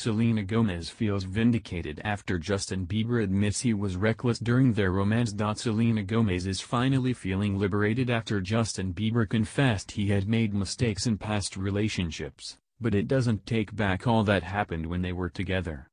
Selena Gomez feels vindicated after Justin Bieber admits he was reckless during their romance. Selena Gomez is finally feeling liberated after Justin Bieber confessed he had made mistakes in past relationships, but it doesn't take back all that happened when they were together.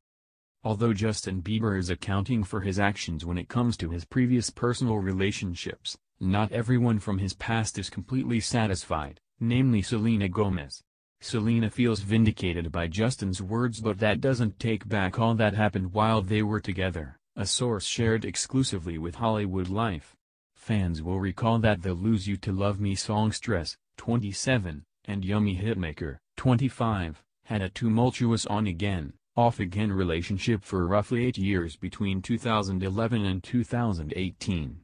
Although Justin Bieber is accounting for his actions when it comes to his previous personal relationships, not everyone from his past is completely satisfied, namely Selena Gomez. Selena feels vindicated by Justin's words but that doesn't take back all that happened while they were together, a source shared exclusively with Hollywood Life. Fans will recall that the Lose You to Love Me songstress, 27, and Yummy Hitmaker, 25, had a tumultuous on-again, off-again relationship for roughly eight years between 2011 and 2018.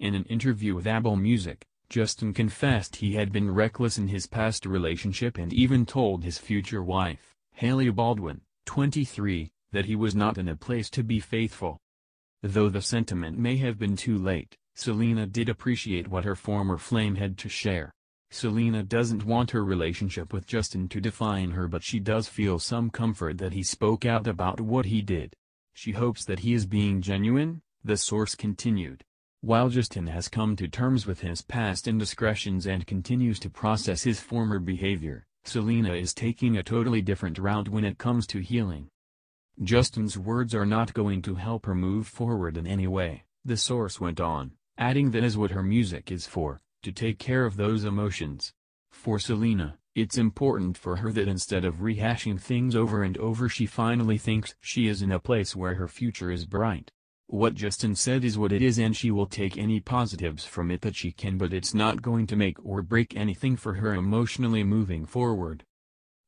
In an interview with Apple Music, Justin confessed he had been reckless in his past relationship and even told his future wife, Haley Baldwin, 23, that he was not in a place to be faithful. Though the sentiment may have been too late, Selena did appreciate what her former flame had to share. Selena doesn't want her relationship with Justin to define her but she does feel some comfort that he spoke out about what he did. She hopes that he is being genuine, the source continued. While Justin has come to terms with his past indiscretions and continues to process his former behavior, Selena is taking a totally different route when it comes to healing. Justin's words are not going to help her move forward in any way, the source went on, adding that is what her music is for, to take care of those emotions. For Selena, it's important for her that instead of rehashing things over and over she finally thinks she is in a place where her future is bright. What Justin said is what it is and she will take any positives from it that she can but it's not going to make or break anything for her emotionally moving forward.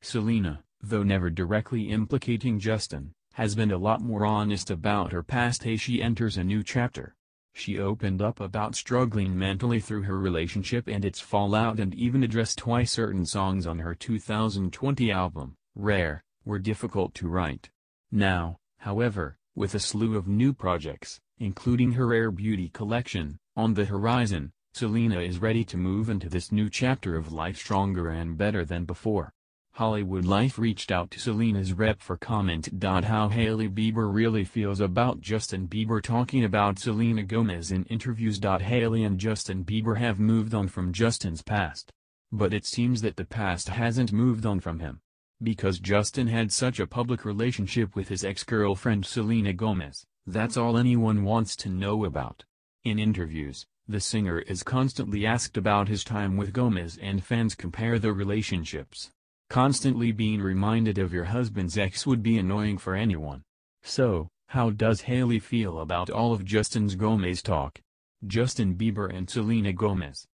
Selena, though never directly implicating Justin, has been a lot more honest about her past as she enters a new chapter. She opened up about struggling mentally through her relationship and its fallout and even addressed why certain songs on her 2020 album, Rare, were difficult to write. Now, however, with a slew of new projects, including her Air Beauty collection, on the horizon, Selena is ready to move into this new chapter of life stronger and better than before. Hollywood Life reached out to Selena's rep for comment. How Haley Bieber really feels about Justin Bieber talking about Selena Gomez in interviews. Haley and Justin Bieber have moved on from Justin's past. But it seems that the past hasn't moved on from him because Justin had such a public relationship with his ex-girlfriend Selena Gomez, that's all anyone wants to know about. In interviews, the singer is constantly asked about his time with Gomez and fans compare the relationships. Constantly being reminded of your husband's ex would be annoying for anyone. So, how does Haley feel about all of Justin's Gomez talk? Justin Bieber and Selena Gomez,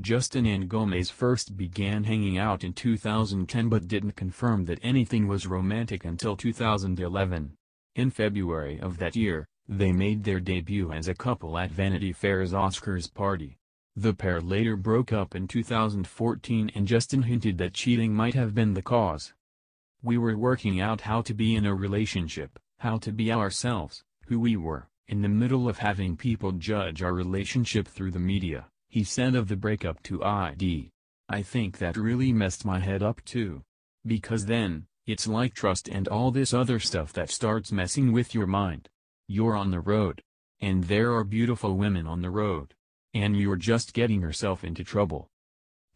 Justin and Gomez first began hanging out in 2010 but didn't confirm that anything was romantic until 2011. In February of that year, they made their debut as a couple at Vanity Fair's Oscars party. The pair later broke up in 2014 and Justin hinted that cheating might have been the cause. We were working out how to be in a relationship, how to be ourselves, who we were, in the middle of having people judge our relationship through the media. He said of the breakup to ID. I think that really messed my head up too. Because then, it's like trust and all this other stuff that starts messing with your mind. You're on the road. And there are beautiful women on the road. And you're just getting yourself into trouble.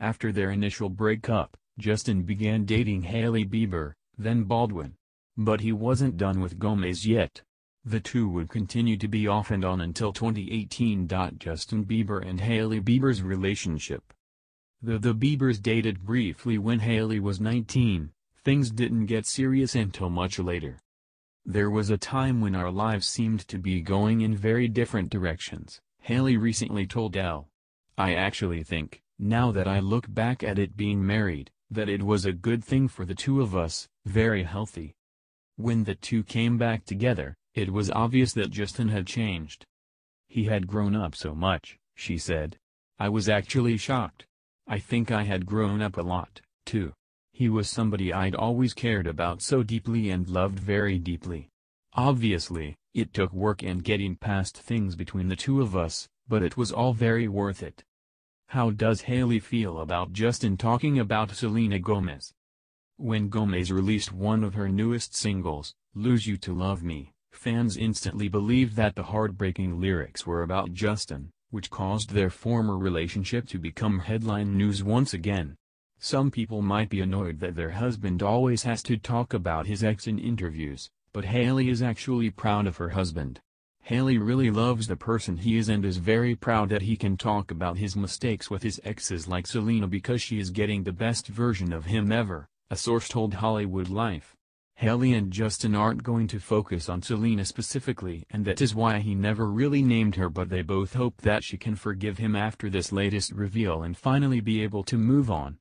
After their initial breakup, Justin began dating Haley Bieber, then Baldwin. But he wasn't done with Gomez yet. The two would continue to be off and on until 2018. Justin Bieber and Haley Bieber's relationship. Though the Biebers dated briefly when Haley was 19, things didn't get serious until much later. There was a time when our lives seemed to be going in very different directions, Haley recently told Elle. I actually think, now that I look back at it being married, that it was a good thing for the two of us, very healthy. When the two came back together, it was obvious that Justin had changed. He had grown up so much, she said. I was actually shocked. I think I had grown up a lot, too. He was somebody I'd always cared about so deeply and loved very deeply. Obviously, it took work and getting past things between the two of us, but it was all very worth it. How does Haley feel about Justin talking about Selena Gomez? When Gomez released one of her newest singles, Lose You to Love Me, Fans instantly believed that the heartbreaking lyrics were about Justin, which caused their former relationship to become headline news once again. Some people might be annoyed that their husband always has to talk about his ex in interviews, but Haley is actually proud of her husband. Haley really loves the person he is and is very proud that he can talk about his mistakes with his exes like Selena because she is getting the best version of him ever, a source told Hollywood Life. Haley and Justin aren't going to focus on Selena specifically and that is why he never really named her but they both hope that she can forgive him after this latest reveal and finally be able to move on.